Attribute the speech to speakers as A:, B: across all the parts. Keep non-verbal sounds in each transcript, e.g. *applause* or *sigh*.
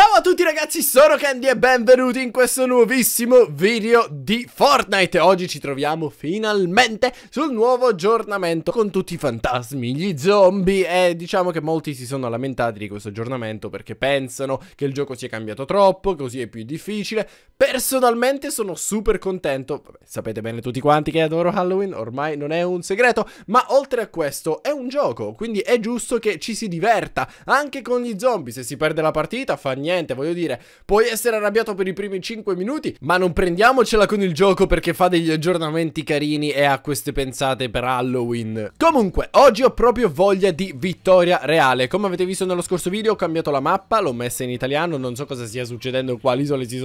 A: show a tutti ragazzi, sono Candy e benvenuti in questo nuovissimo video di Fortnite Oggi ci troviamo finalmente sul nuovo aggiornamento con tutti i fantasmi, gli zombie E diciamo che molti si sono lamentati di questo aggiornamento perché pensano che il gioco sia cambiato troppo, così è più difficile Personalmente sono super contento, Vabbè, sapete bene tutti quanti che adoro Halloween, ormai non è un segreto Ma oltre a questo è un gioco, quindi è giusto che ci si diverta anche con gli zombie Se si perde la partita fa niente divertente, voglio dire, puoi essere arrabbiato per i primi 5 minuti, ma non prendiamocela con il gioco perché fa degli aggiornamenti carini e ha queste pensate per Halloween. Comunque, oggi ho proprio voglia di vittoria reale. Come avete visto nello scorso video ho cambiato la mappa, l'ho messa in italiano, non so cosa stia succedendo qua, l'isola si,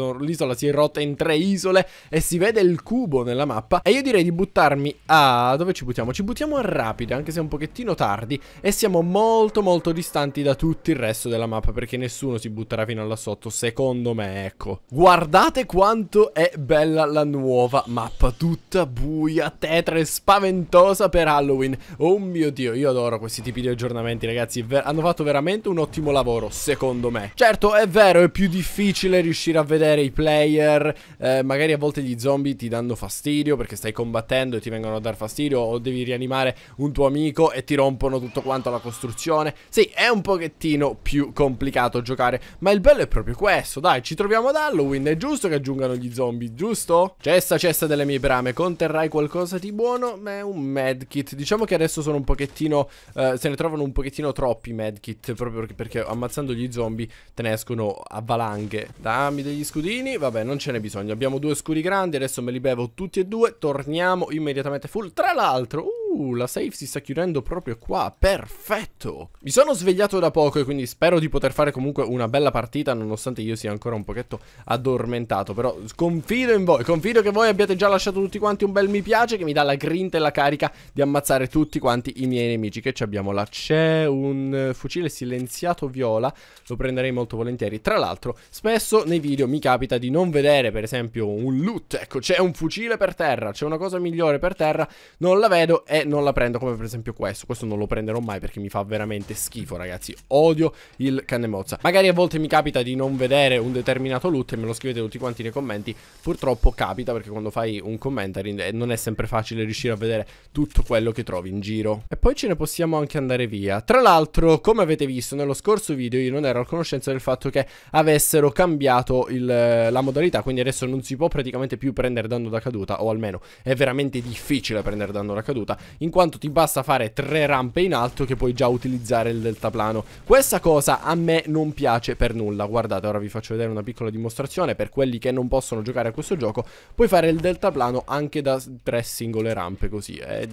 A: si, è rotta in tre isole e si vede il cubo nella mappa. E io direi di buttarmi a... dove ci buttiamo? Ci buttiamo a rapida, anche se è un pochettino tardi e siamo molto molto distanti da tutto il resto della mappa perché nessuno si butterà fino a là sotto, secondo me, ecco. Guardate quanto è bella la nuova mappa, tutta buia, tetra e spaventosa per Halloween. Oh mio Dio, io adoro questi tipi di aggiornamenti, ragazzi. hanno fatto veramente un ottimo lavoro, secondo me. Certo, è vero, è più difficile riuscire a vedere i player, eh, magari a volte gli zombie ti danno fastidio perché stai combattendo e ti vengono a dar fastidio o devi rianimare un tuo amico e ti rompono tutto quanto la costruzione. Sì, è un pochettino più complicato giocare, ma il bello livello è proprio questo. Dai, ci troviamo ad Halloween. È giusto che aggiungano gli zombie, giusto? Cessa, cesta delle mie brame. Conterrai qualcosa di buono? Ma è un medkit. Diciamo che adesso sono un pochettino... Eh, se ne trovano un pochettino troppi medkit. Proprio perché, perché ammazzando gli zombie te ne escono a valanghe. Dammi degli scudini. Vabbè, non ce n'è bisogno. Abbiamo due scudi grandi. Adesso me li bevo tutti e due. Torniamo immediatamente full. Tra l'altro... Uh, Uh, la safe si sta chiudendo proprio qua, perfetto! Mi sono svegliato da poco e quindi spero di poter fare comunque una bella partita nonostante io sia ancora un pochetto addormentato, però confido in voi, confido che voi abbiate già lasciato tutti quanti un bel mi piace che mi dà la grinta e la carica di ammazzare tutti quanti i miei nemici che ci abbiamo là. C'è un fucile silenziato viola, lo prenderei molto volentieri. Tra l'altro, spesso nei video mi capita di non vedere per esempio un loot, ecco c'è un fucile per terra, c'è una cosa migliore per terra, non la vedo e non la prendo come per esempio questo Questo non lo prenderò mai perché mi fa veramente schifo ragazzi Odio il canne mozza Magari a volte mi capita di non vedere un determinato loot e me lo scrivete tutti quanti nei commenti Purtroppo capita perché quando fai un commentary eh, non è sempre facile riuscire a vedere tutto quello che trovi in giro E poi ce ne possiamo anche andare via Tra l'altro come avete visto nello scorso video io non ero a conoscenza del fatto che avessero cambiato il, eh, la modalità Quindi adesso non si può praticamente più prendere danno da caduta o almeno è veramente difficile prendere danno da caduta in quanto ti basta fare tre rampe in alto che puoi già utilizzare il deltaplano. Questa cosa a me non piace per nulla, guardate, ora vi faccio vedere una piccola dimostrazione, per quelli che non possono giocare a questo gioco, puoi fare il deltaplano anche da tre singole rampe così, eh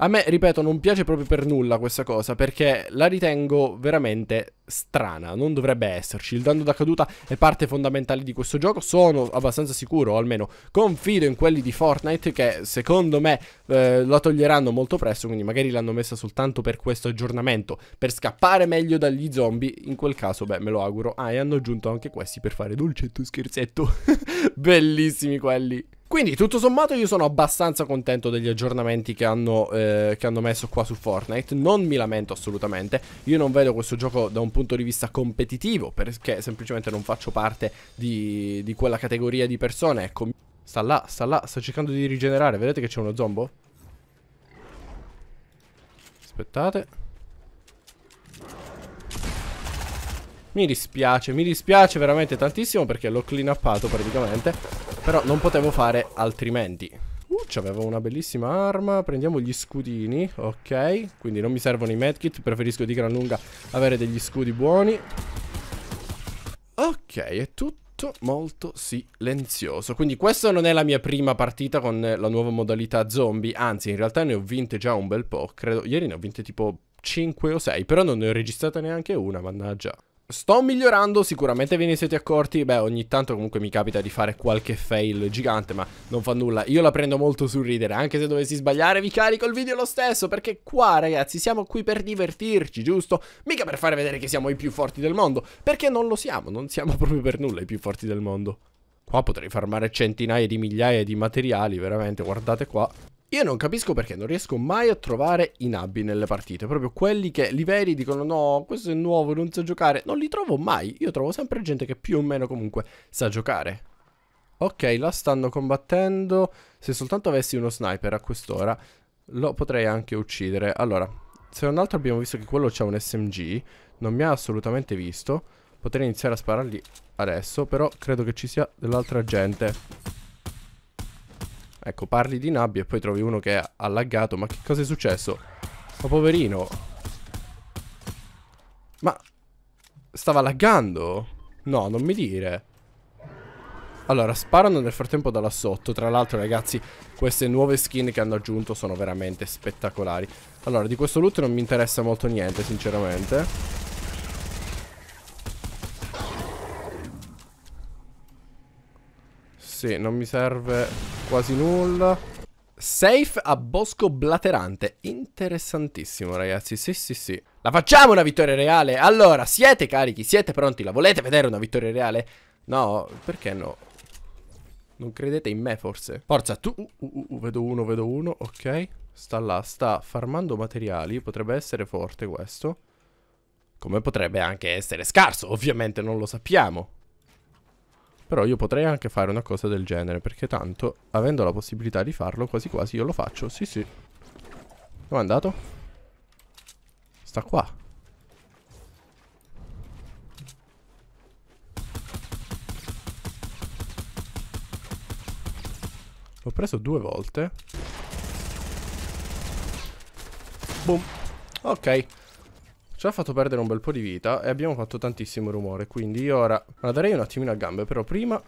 A: a me, ripeto, non piace proprio per nulla questa cosa perché la ritengo veramente strana, non dovrebbe esserci. Il danno da caduta è parte fondamentale di questo gioco, sono abbastanza sicuro, o almeno confido in quelli di Fortnite che secondo me eh, la toglieranno molto presto, quindi magari l'hanno messa soltanto per questo aggiornamento, per scappare meglio dagli zombie, in quel caso beh me lo auguro. Ah, e hanno aggiunto anche questi per fare dolcetto scherzetto, *laughs* bellissimi quelli. Quindi tutto sommato io sono abbastanza contento degli aggiornamenti che hanno, eh, che hanno, messo qua su Fortnite, non mi lamento assolutamente, io non vedo questo gioco da un punto di vista competitivo perché semplicemente non faccio parte di, di quella categoria di persone, ecco, sta là, sta là, sta cercando di rigenerare, vedete che c'è uno zombo? Aspettate Mi dispiace, mi dispiace veramente tantissimo perché l'ho clean upato praticamente però non potevo fare altrimenti. Uh, c'avevo una bellissima arma. Prendiamo gli scudini, ok. Quindi non mi servono i medkit, preferisco di gran lunga avere degli scudi buoni. Ok, è tutto molto silenzioso. Quindi questa non è la mia prima partita con la nuova modalità zombie, anzi in realtà ne ho vinte già un bel po', credo ieri ne ho vinte tipo 5 o 6, però non ne ho registrata neanche una, mannaggia. Sto migliorando, sicuramente ve ne siete accorti, beh ogni tanto comunque mi capita di fare qualche fail gigante ma non fa nulla, io la prendo molto sul ridere, anche se dovessi sbagliare vi carico il video lo stesso perché qua ragazzi siamo qui per divertirci, giusto? Mica per fare vedere che siamo i più forti del mondo, perché non lo siamo, non siamo *laughs* proprio per nulla i più forti del mondo. Qua potrei farmare centinaia di migliaia di materiali, veramente, guardate qua. Io non capisco perché non riesco mai a trovare i nabbi nelle partite, proprio quelli che li veri dicono no, questo è nuovo, non sa giocare, non li trovo mai, io trovo sempre gente che più o meno comunque sa giocare. Ok, là stanno combattendo, se soltanto avessi uno sniper a quest'ora lo potrei anche uccidere. Allora, se non altro abbiamo visto che quello c'ha un SMG, non mi ha assolutamente visto, potrei iniziare a sparargli adesso, però credo che ci sia dell'altra gente. Ecco, parli di Nabby e poi trovi uno che ha laggato. Ma che cosa è successo? Ma oh, poverino. Ma... Stava laggando? No, non mi dire. Allora, sparano nel frattempo da là sotto. Tra l'altro, ragazzi, queste nuove skin che hanno aggiunto sono veramente spettacolari. Allora, di questo loot non mi interessa molto niente, sinceramente. Sì, non mi serve quasi nulla. Safe a Bosco Blaterante. Interessantissimo, ragazzi. Sì, sì, sì. La facciamo una vittoria reale? Allora, siete carichi? Siete pronti? La volete vedere una vittoria reale? No, perché no? Non credete in me, forse? Forza, tu... Uh, uh, uh, uh vedo uno, vedo uno. Ok. Sta là, sta farmando materiali. Potrebbe essere forte questo. Come potrebbe anche essere scarso, ovviamente non lo sappiamo. Però io potrei anche fare una cosa del genere, perché tanto, avendo la possibilità di farlo, quasi quasi io lo faccio. Sì, sì. Dove è andato? Sta qua. L'ho preso due volte. Boom. Ok ci ha fatto perdere un bel po' di vita e abbiamo fatto tantissimo rumore. Quindi io ora darei un attimino a gambe, però prima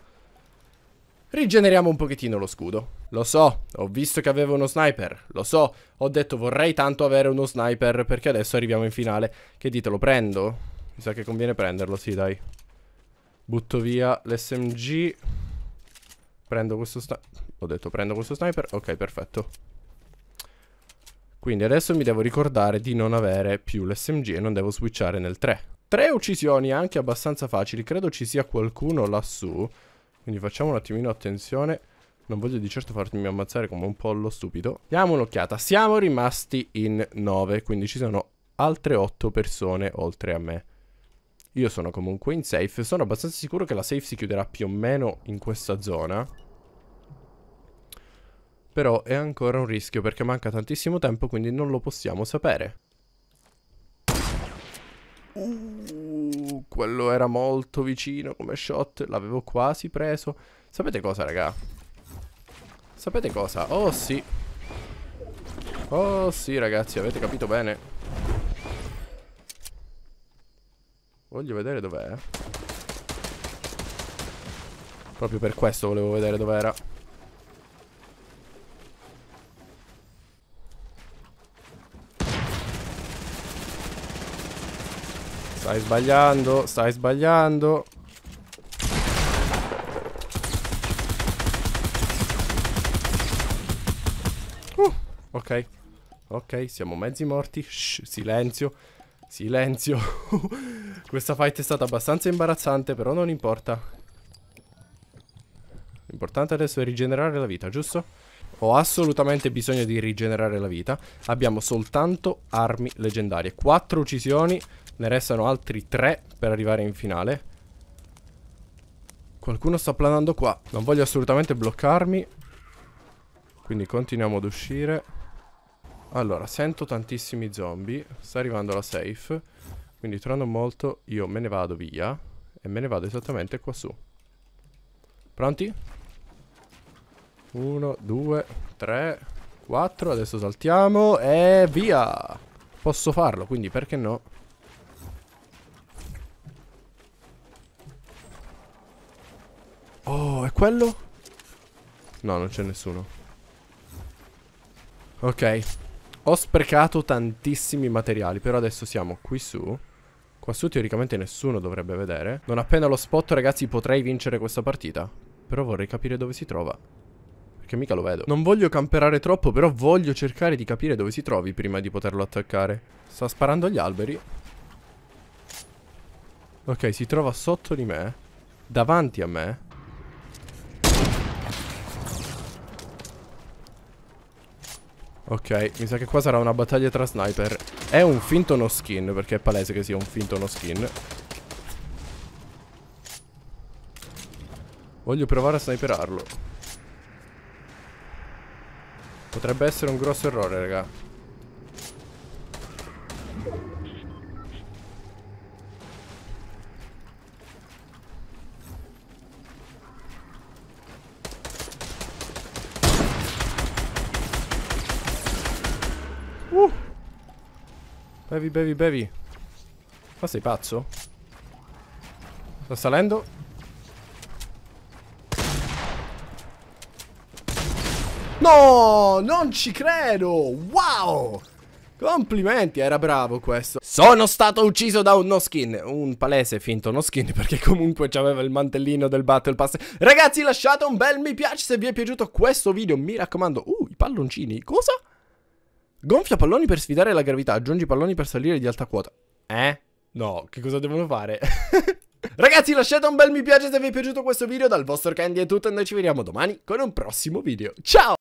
A: rigeneriamo un pochettino lo scudo. Lo so, ho visto che avevo uno sniper, lo so, ho detto vorrei tanto avere uno sniper perché adesso arriviamo in finale. Che dite, lo prendo? Mi sa che conviene prenderlo, sì dai. Butto via l'SMG. Prendo questo sniper. Ho detto prendo questo sniper, ok perfetto. Quindi adesso mi devo ricordare di non avere più l'SMG e non devo switchare nel 3. Tre uccisioni anche abbastanza facili. Credo ci sia qualcuno lassù. Quindi facciamo un attimino attenzione. Non voglio di certo farmi ammazzare come un pollo stupido. Diamo un'occhiata. Siamo rimasti in 9, quindi ci sono altre 8 persone oltre a me. Io sono comunque in safe. Sono abbastanza sicuro che la safe si chiuderà più o meno in questa zona però è ancora un rischio perché manca tantissimo tempo quindi non lo possiamo sapere. Uh, quello era molto vicino come shot, l'avevo quasi preso. Sapete cosa raga? Sapete cosa? Oh sì. Oh sì ragazzi, avete capito bene. Voglio vedere dov'è. Proprio per questo volevo vedere dov'era. Stai sbagliando, stai sbagliando. Uh, ok, ok, siamo mezzi morti. Shh, silenzio, silenzio. *laughs* Questa fight è stata abbastanza imbarazzante, però non importa. L'importante adesso è rigenerare la vita, giusto? Ho assolutamente bisogno di rigenerare la vita. Abbiamo soltanto armi leggendarie. Quattro uccisioni, ne restano altri tre per arrivare in finale. Qualcuno sta planando qua. Non voglio assolutamente bloccarmi. Quindi continuiamo ad uscire. Allora, sento tantissimi zombie. Sta arrivando la safe. Quindi tornando molto, io me ne vado via. E me ne vado esattamente qua su. Pronti? 1, 2, 3, 4. Adesso saltiamo e via. Posso farlo, quindi perché no? Oh, è quello? No, non c'è nessuno. Ok. Ho sprecato tantissimi materiali, però adesso siamo qui su. Qua su teoricamente nessuno dovrebbe vedere. Non appena lo spot, ragazzi, potrei vincere questa partita. Però vorrei capire dove si trova. Perché mica lo vedo. Non voglio camperare troppo, però voglio cercare di capire dove si trovi prima di poterlo attaccare. Sta sparando agli alberi. Ok, si trova sotto di me. Davanti a me. Ok, mi sa che qua sarà una battaglia tra sniper. È un finto no skin, perché è palese che sia un finto no skin. Voglio provare a sniperarlo. Potrebbe essere un grosso errore, raga. Uh! Bevi, bevi, bevi. Ma sei pazzo? Sta salendo No, non ci credo. Wow. Complimenti, era bravo questo. Sono stato ucciso da un no skin. Un palese finto no skin *laughs* perché comunque c'aveva il mantellino del Battle Pass. Ragazzi, lasciate un bel mi piace se vi è piaciuto questo video. Mi raccomando. Uh, i palloncini. Cosa? Gonfia palloni per sfidare la gravità. Aggiungi palloni per salire di alta quota. Eh? No, che cosa devono fare? *laughs* Ragazzi, lasciate un bel mi piace se vi è piaciuto questo video. Dal vostro Candy è tutto e noi ci vediamo domani con un prossimo video. Ciao!